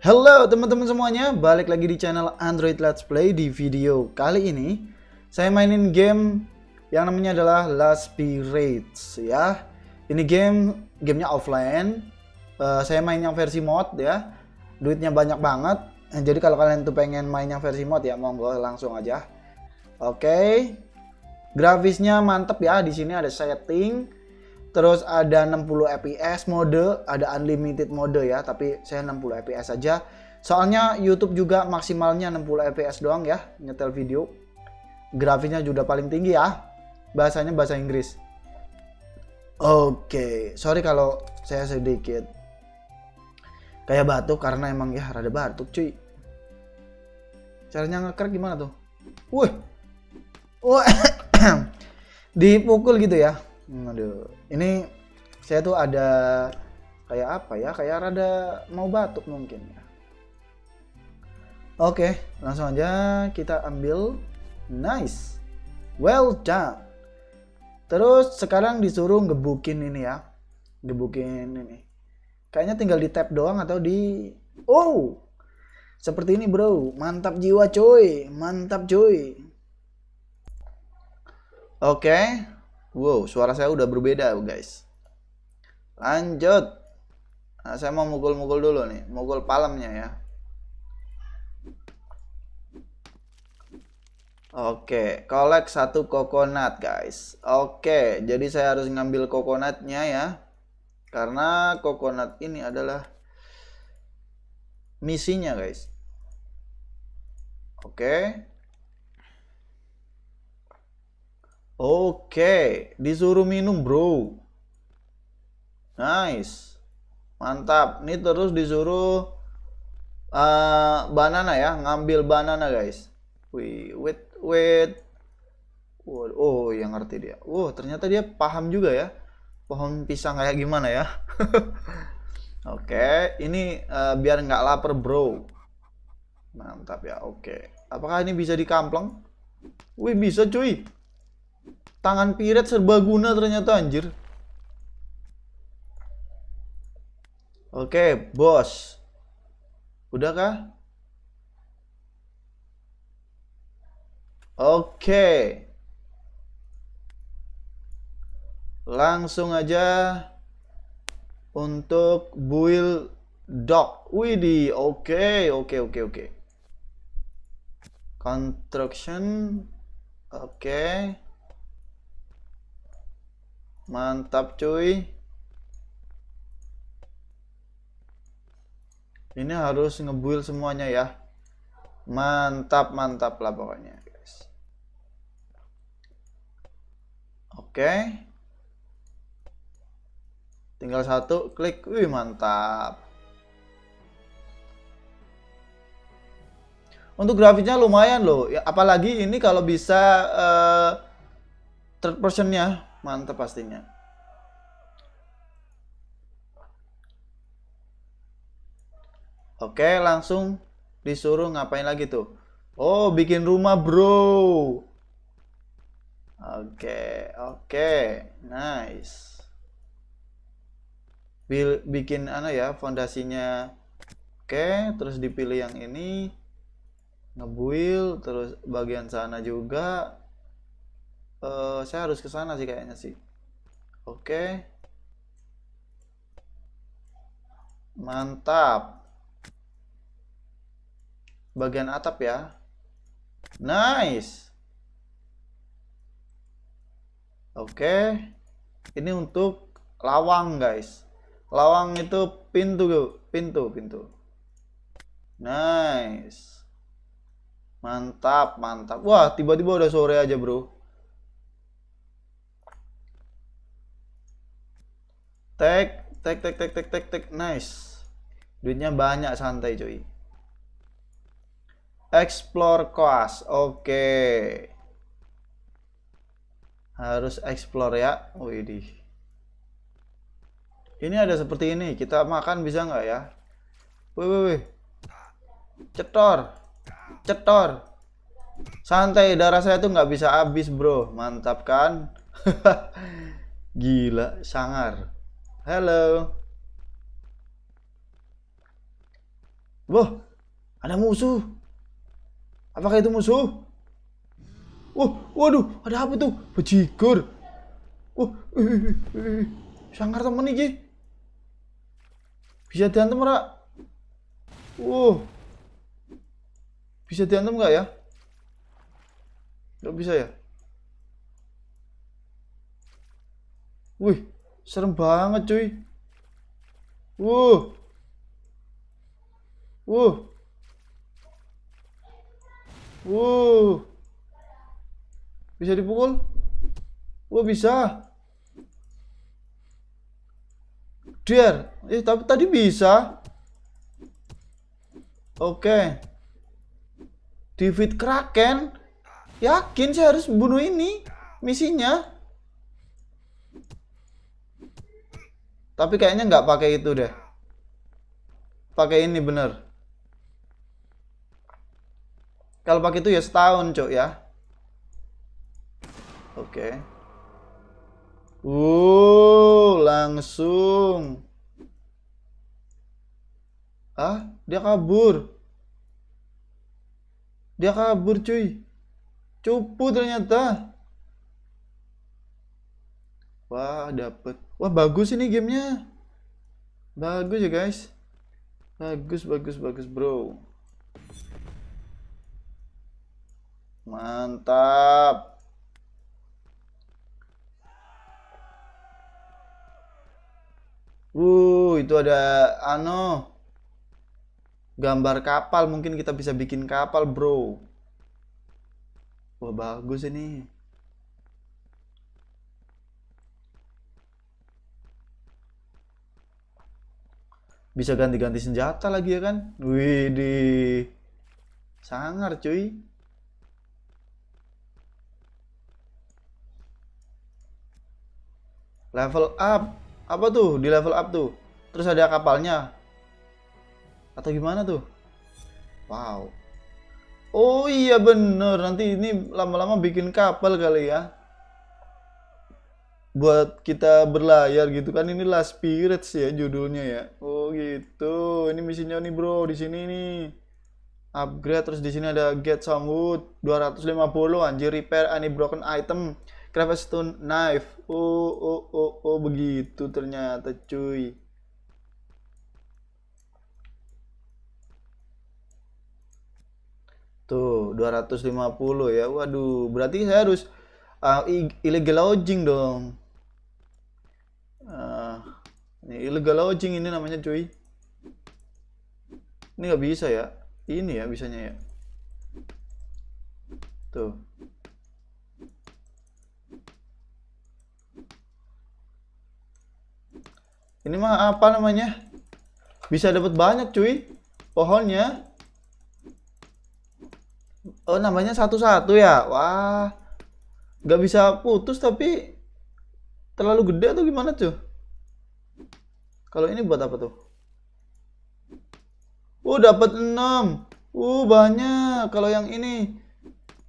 Halo teman-teman semuanya, balik lagi di channel Android Let's Play di video kali ini saya mainin game yang namanya adalah Last Pirates ya. Ini game gamenya offline. Uh, saya main yang versi mod ya. Duitnya banyak banget. Jadi kalau kalian tuh pengen main yang versi mod ya monggo langsung aja. Oke. Okay. Grafisnya mantep ya. Di sini ada setting Terus ada 60 fps mode, ada unlimited mode ya, tapi saya 60 fps aja. Soalnya YouTube juga maksimalnya 60 fps doang ya nyetel video. Grafisnya juga paling tinggi ya. Bahasanya bahasa Inggris. Oke, okay. sorry kalau saya sedikit kayak batuk karena emang ya rada batuk cuy. Caranya ngeker gimana tuh? Wih. Wah. Dipukul gitu ya. Hmm, aduh, ini saya tuh ada kayak apa ya? Kayak rada mau batuk mungkin ya. Oke, langsung aja kita ambil. Nice. Well done. Terus sekarang disuruh ngebukin ini ya. ngebukin ini. Kayaknya tinggal di tap doang atau di Oh. Seperti ini, Bro. Mantap jiwa, coy. Mantap, coy. Oke, Wow, suara saya udah berbeda guys. Lanjut. Nah, saya mau mukul-mukul dulu nih, mukul palemnya ya. Oke, kolek satu coconut guys. Oke, jadi saya harus ngambil coconutnya ya. Karena coconut ini adalah misinya guys. Oke. Oke, disuruh minum bro. Nice, mantap. Ini terus disuruh uh, banana ya, ngambil banana guys. Wih, wait, wait. Oh, yang ngerti dia. Wow, ternyata dia paham juga ya. Pohon pisang kayak gimana ya? Oke, ini uh, biar nggak lapar bro. Mantap ya, oke. Apakah ini bisa dikampleng? Wih, bisa cuy. Tangan piret serbaguna ternyata anjir. Oke, bos. Udah kah? Oke. Langsung aja untuk build dock. widi. oke, oke, oke, oke. Construction. Oke. Okay. Mantap cuy. Ini harus ngebuild semuanya ya. Mantap, mantap lah pokoknya guys. Oke. Tinggal satu klik. Wih, mantap. untuk grafisnya lumayan loh ya, apalagi ini kalau bisa uh, third personnya mantep pastinya oke langsung disuruh ngapain lagi tuh oh bikin rumah bro oke oke nice Bil bikin apa anu ya fondasinya oke terus dipilih yang ini ngebuil terus bagian sana juga uh, saya harus ke sana sih kayaknya sih oke okay. mantap bagian atap ya nice oke okay. ini untuk lawang guys lawang itu pintu pintu pintu nice mantap mantap wah tiba-tiba udah sore aja bro Tag, tag, tag, tag, tag, tag, tag. Nice. Duitnya banyak santai cuy. Explore koas. Oke. Okay. Harus explore ya. Widih. Ini ada seperti ini. Kita makan bisa nggak ya? Wih, wih, wih. Cetor. Cetor. Santai, darah saya tuh nggak bisa habis bro. Mantap kan? Gila, sangar. Halo. Wah, ada musuh. Apakah itu musuh? Wah, waduh, ada apa tuh? Bajigur. Wah, eh, eh, eh, sangar temen ini. Bisa diantem rak? Wah. Bisa diantem nggak ya? Nggak bisa ya? Wih, Serem banget cuy. Wuh. Wuh. Wuh. Bisa dipukul? Wuh bisa. Dear, Eh tapi tadi bisa. Oke. Okay. David Kraken. Yakin saya harus bunuh ini misinya. Tapi kayaknya nggak pakai itu deh. Pakai ini bener. Kalau pakai itu ya setahun, cok ya. Oke. Okay. Uh, langsung. Ah, dia kabur. Dia kabur, cuy. Cupu ternyata. Wah, dapet. Wah, bagus ini gamenya. Bagus ya, guys. Bagus, bagus, bagus, bro. Mantap. Uh, itu ada ano gambar kapal mungkin kita bisa bikin kapal, bro. Wah, bagus ini. bisa ganti-ganti senjata lagi ya kan wih di sangar cuy level up apa tuh di level up tuh terus ada kapalnya atau gimana tuh wow oh iya bener nanti ini lama-lama bikin kapal kali ya buat kita berlayar gitu kan ini last spirits ya judulnya ya oh gitu ini misinya nih bro di sini nih upgrade terus di sini ada get some wood 250 anjir repair any broken item craft stone knife oh oh oh oh begitu ternyata cuy tuh 250 ya waduh berarti saya harus uh, illegal lodging dong Ah, ini illegal lodging ini namanya cuy. Ini nggak bisa ya. Ini ya bisanya ya. Tuh. Ini mah apa namanya? Bisa dapat banyak cuy. Pohonnya. Oh namanya satu-satu ya. Wah. Gak bisa putus tapi terlalu gede atau gimana tuh? Kalau ini buat apa tuh? Uh, dapat 6. Uh, banyak. Kalau yang ini.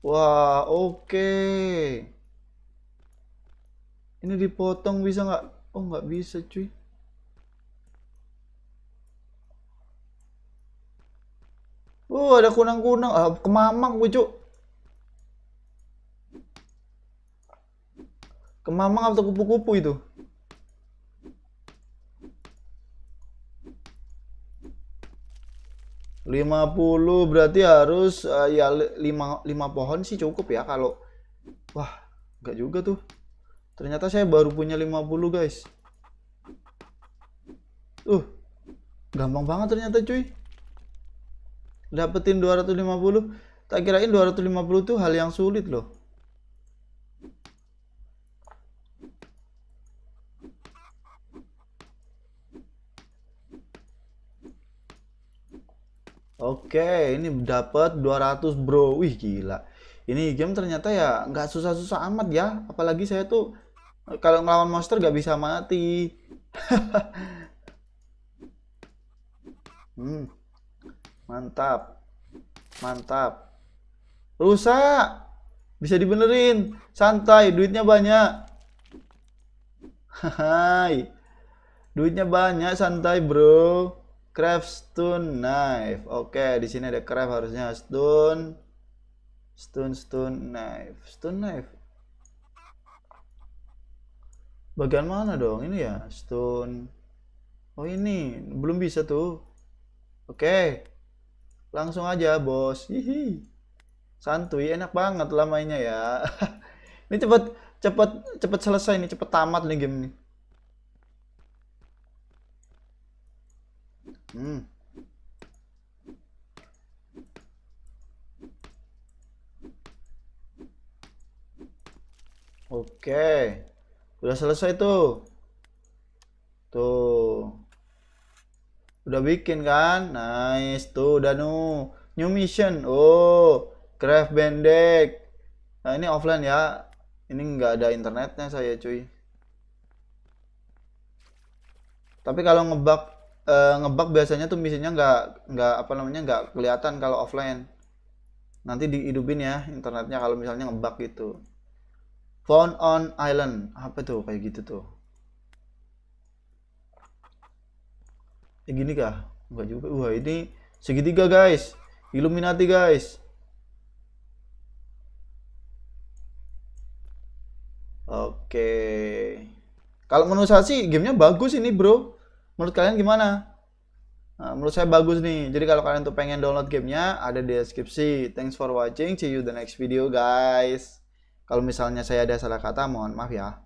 Wah, oke. Okay. Ini dipotong bisa nggak? Oh, nggak bisa cuy. Uh, ada kunang-kunang. Ah, kemamang gue Kemamang atau kupu-kupu itu? Lima puluh berarti harus uh, ya lima, lima pohon sih cukup ya kalau wah nggak juga tuh ternyata saya baru punya 50 guys uh gampang banget ternyata cuy dapetin 250 tak kirain 250 tuh hal yang sulit loh Oke, ini dapat 200 bro. Wih gila. Ini game ternyata ya nggak susah-susah amat ya. Apalagi saya tuh kalau ngelawan monster nggak bisa mati. hmm. Mantap. Mantap. Rusak. Bisa dibenerin. Santai, duitnya banyak. Hai. Duitnya banyak, santai, Bro. Craft stone knife. Oke, okay, di sini ada craft harusnya stone stone stone knife. Stone knife. Bagian mana dong? Ini ya, stone. Oh, ini belum bisa tuh. Oke. Okay. Langsung aja, Bos. Hihi. Santuy, enak banget lamanya ya. ini cepet cepet cepet selesai nih, cepet tamat nih game nih. Hmm. Oke. Udah selesai tuh. Tuh. Udah bikin kan? Nice. Tuh udah nu. New mission. Oh. Craft Bandek. Nah ini offline ya. Ini nggak ada internetnya saya cuy. Tapi kalau ngebug uh, ngebug biasanya tuh misinya nggak nggak apa namanya nggak kelihatan kalau offline nanti dihidupin ya internetnya kalau misalnya ngebug gitu Phone on island apa tuh kayak gitu tuh ya gini kah nggak juga wah ini segitiga guys Illuminati guys oke kalau menurut saya sih gamenya bagus ini bro menurut kalian gimana Nah, menurut saya bagus nih. Jadi kalau kalian tuh pengen download gamenya, ada di deskripsi. Thanks for watching. See you the next video, guys. Kalau misalnya saya ada salah kata, mohon maaf ya.